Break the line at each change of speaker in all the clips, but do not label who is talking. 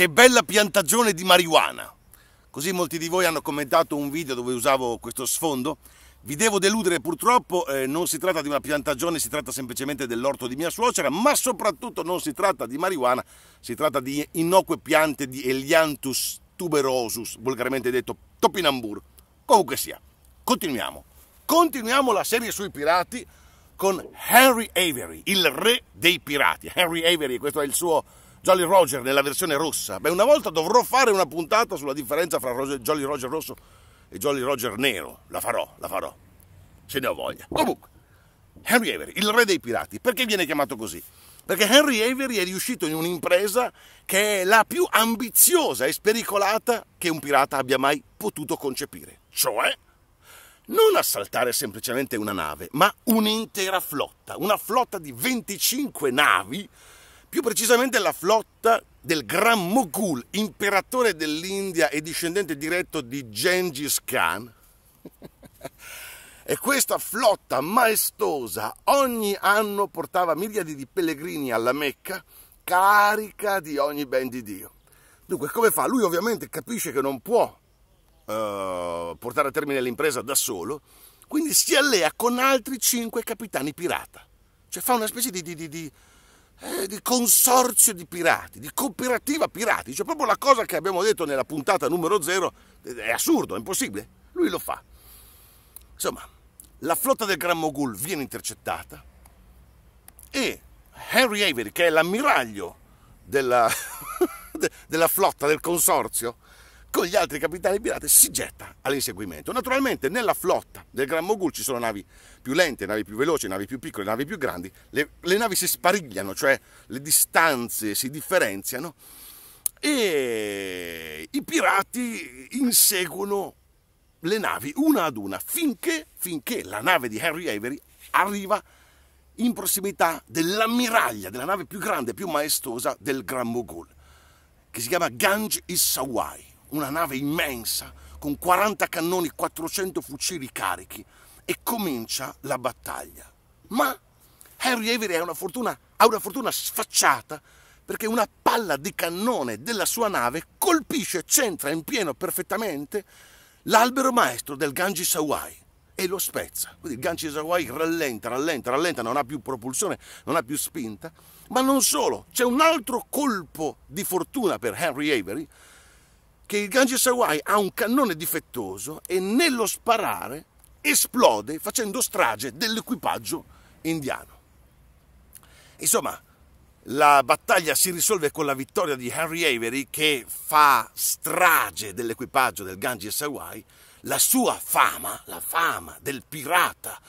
che bella piantagione di marijuana. Così molti di voi hanno commentato un video dove usavo questo sfondo. Vi devo deludere purtroppo, eh, non si tratta di una piantagione, si tratta semplicemente dell'orto di mia suocera, ma soprattutto non si tratta di marijuana, si tratta di innocue piante di Elianthus tuberosus, volgarmente detto topinambur. Comunque sia, continuiamo. Continuiamo la serie sui pirati con Henry Avery, il re dei pirati. Henry Avery, questo è il suo Jolly Roger nella versione rossa. Beh, una volta dovrò fare una puntata sulla differenza fra Roger, Jolly Roger rosso e Jolly Roger nero. La farò, la farò. Se ne ho voglia. Comunque, Henry Avery, il re dei pirati, perché viene chiamato così? Perché Henry Avery è riuscito in un'impresa che è la più ambiziosa e spericolata che un pirata abbia mai potuto concepire. Cioè, non assaltare semplicemente una nave, ma un'intera flotta, una flotta di 25 navi più precisamente la flotta del Gran Mughul, imperatore dell'India e discendente diretto di Gengis Khan. e questa flotta maestosa ogni anno portava migliaia di pellegrini alla Mecca, carica di ogni ben di Dio. Dunque, come fa? Lui ovviamente capisce che non può eh, portare a termine l'impresa da solo, quindi si allea con altri cinque capitani pirata. Cioè fa una specie di, di, di, di eh, di consorzio di pirati, di cooperativa pirati, cioè proprio la cosa che abbiamo detto nella puntata numero zero, eh, è assurdo, è impossibile, lui lo fa. Insomma, la flotta del Gran Mogul viene intercettata e Henry Avery, che è l'ammiraglio della, della flotta, del consorzio, con gli altri capitani pirati si getta all'inseguimento. Naturalmente nella flotta del Gran Mogul ci sono navi più lente, navi più veloci, navi più piccole, navi più grandi, le, le navi si sparigliano, cioè le distanze si differenziano e i pirati inseguono le navi una ad una finché, finché la nave di Henry Avery arriva in prossimità dell'ammiraglia, della nave più grande e più maestosa del Gran Mogul, che si chiama Ganj Issawai una nave immensa con 40 cannoni e 400 fucili carichi e comincia la battaglia. Ma Henry Avery ha una fortuna, ha una fortuna sfacciata perché una palla di cannone della sua nave colpisce e centra in pieno perfettamente l'albero maestro del Ganges Hawaii e lo spezza. Quindi il Ganges Hawaii rallenta, rallenta, rallenta, non ha più propulsione, non ha più spinta. Ma non solo, c'è un altro colpo di fortuna per Henry Avery che il Ganges Hawaii ha un cannone difettoso e nello sparare esplode facendo strage dell'equipaggio indiano. Insomma, la battaglia si risolve con la vittoria di Henry Avery che fa strage dell'equipaggio del Ganges Hawaii. La sua fama, la fama del pirata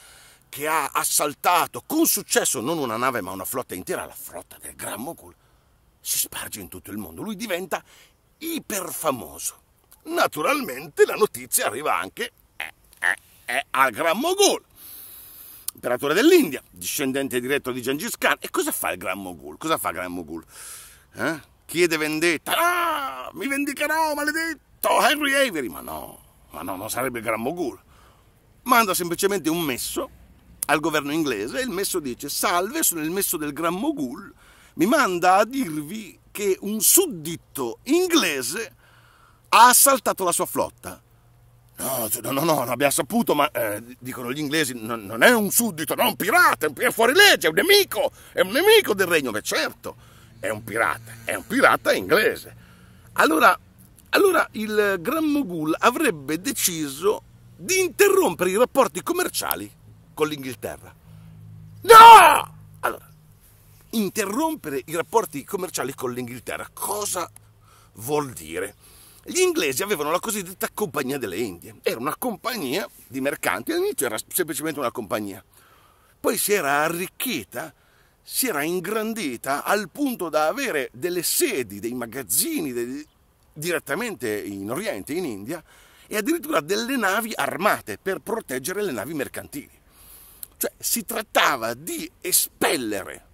che ha assaltato con successo non una nave ma una flotta intera, la flotta del Gran Mogul, si sparge in tutto il mondo. Lui diventa iperfamoso. Naturalmente la notizia arriva anche eh, eh, eh, al Gran Mogul, imperatore dell'India, discendente diretto di Gengis Khan. E cosa fa il Gran Mogul? Cosa fa il Gran Mogul? Eh? Chiede vendetta. Ah, mi vendicherò, maledetto Henry Avery. Ma no, ma no, non sarebbe il Gran Mogul. Manda semplicemente un messo al governo inglese e il messo dice: Salve, sono il messo del Gran Mogul. Mi manda a dirvi che un suddito inglese ha assaltato la sua flotta. No, no, no, non abbiamo saputo, ma eh, dicono gli inglesi, non, non è un suddito, no, è un pirata, è fuori legge, è un nemico, è un nemico del regno, beh certo, è un pirata, è un pirata inglese. Allora, allora il Gran Mogul avrebbe deciso di interrompere i rapporti commerciali con l'Inghilterra. No! Allora, interrompere i rapporti commerciali con l'Inghilterra. Cosa vuol dire? Gli inglesi avevano la cosiddetta Compagnia delle Indie, era una compagnia di mercanti, all'inizio era semplicemente una compagnia, poi si era arricchita, si era ingrandita al punto da avere delle sedi, dei magazzini dei, direttamente in Oriente, in India, e addirittura delle navi armate per proteggere le navi mercantili. Cioè si trattava di espellere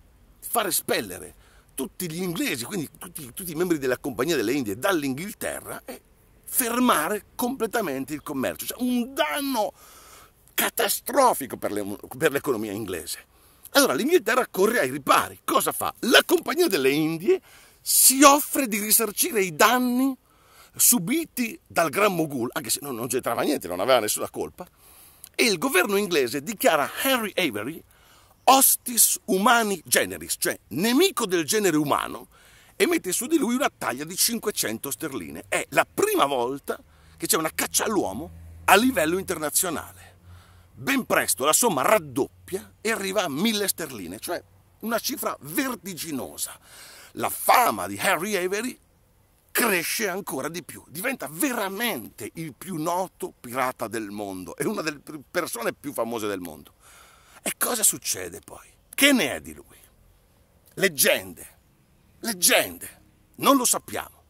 far espellere tutti gli inglesi, quindi tutti, tutti i membri della Compagnia delle Indie dall'Inghilterra e fermare completamente il commercio. Cioè un danno catastrofico per, le, per l'economia inglese. Allora l'Inghilterra corre ai ripari. Cosa fa? La Compagnia delle Indie si offre di risarcire i danni subiti dal Gran Mogul, anche se non, non c'entrava niente, non aveva nessuna colpa, e il governo inglese dichiara Harry Avery hostis umani generis, cioè nemico del genere umano, e mette su di lui una taglia di 500 sterline. È la prima volta che c'è una caccia all'uomo a livello internazionale. Ben presto la somma raddoppia e arriva a 1000 sterline, cioè una cifra vertiginosa. La fama di Harry Avery cresce ancora di più, diventa veramente il più noto pirata del mondo, e una delle persone più famose del mondo. E cosa succede poi? Che ne è di lui? Leggende, leggende, non lo sappiamo.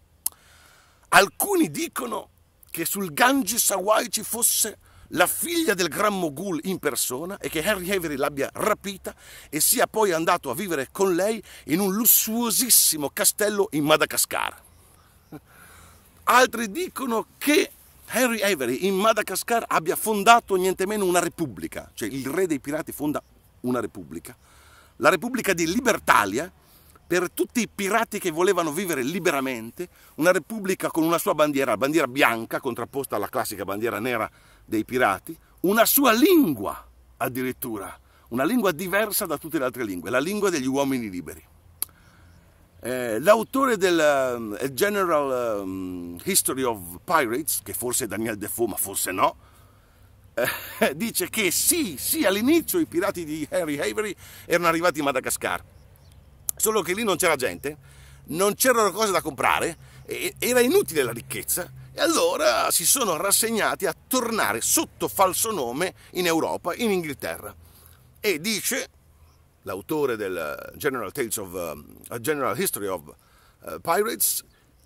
Alcuni dicono che sul Ganges Hawaii ci fosse la figlia del Gran Mogul in persona e che Henry Avery l'abbia rapita e sia poi andato a vivere con lei in un lussuosissimo castello in Madagascar. Altri dicono che Henry Avery in Madagascar abbia fondato niente meno una repubblica, cioè il re dei pirati fonda una repubblica, la Repubblica di Libertalia, per tutti i pirati che volevano vivere liberamente, una repubblica con una sua bandiera, la bandiera bianca contrapposta alla classica bandiera nera dei pirati, una sua lingua addirittura, una lingua diversa da tutte le altre lingue, la lingua degli uomini liberi. Eh, l'autore del um, General um, History of Pirates, che forse è Daniel Defoe, ma forse no, eh, dice che sì, sì, all'inizio i pirati di Harry Avery erano arrivati in Madagascar, solo che lì non c'era gente, non c'erano cose da comprare, era inutile la ricchezza, e allora si sono rassegnati a tornare sotto falso nome in Europa, in Inghilterra. E dice l'autore del General, Tales of, uh, General History of uh, Pirates,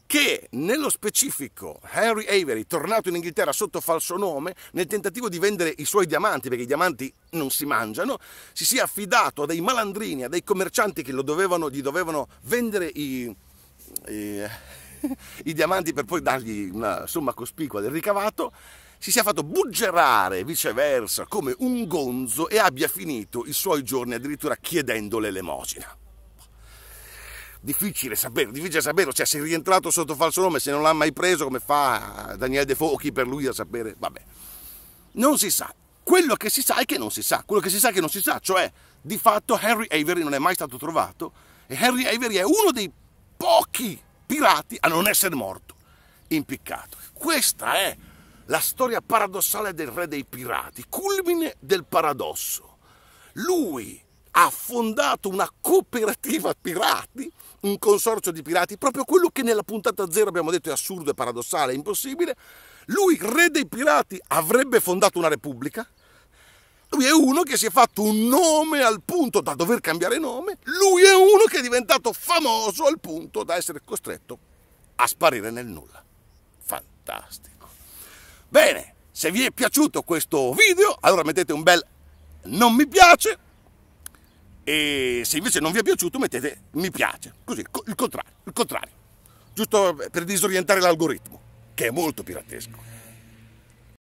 che nello specifico Harry Avery, tornato in Inghilterra sotto falso nome, nel tentativo di vendere i suoi diamanti, perché i diamanti non si mangiano, si sia affidato a dei malandrini, a dei commercianti che dovevano, gli dovevano vendere i, i, i diamanti per poi dargli una somma cospicua del ricavato, si sia fatto buggerare viceversa come un gonzo e abbia finito i suoi giorni addirittura chiedendo l'elemosina. Difficile sapere, difficile sapere, cioè se è rientrato sotto falso nome, se non l'ha mai preso, come fa Daniele De Fochi per lui a sapere? Vabbè, non si sa. Quello che si sa è che non si sa, quello che si sa è che non si sa, cioè di fatto Henry Avery non è mai stato trovato e Henry Avery è uno dei pochi pirati a non essere morto, impiccato. Questa è la storia paradossale del re dei pirati, culmine del paradosso. Lui ha fondato una cooperativa pirati, un consorzio di pirati, proprio quello che nella puntata zero abbiamo detto è assurdo, è paradossale, è impossibile. Lui, re dei pirati, avrebbe fondato una repubblica. Lui è uno che si è fatto un nome al punto da dover cambiare nome. Lui è uno che è diventato famoso al punto da essere costretto a sparire nel nulla. Fantastico. Bene, se vi è piaciuto questo video, allora mettete un bel non mi piace e se invece non vi è piaciuto mettete mi piace, così, il contrario, il contrario, giusto per disorientare l'algoritmo, che è molto piratesco.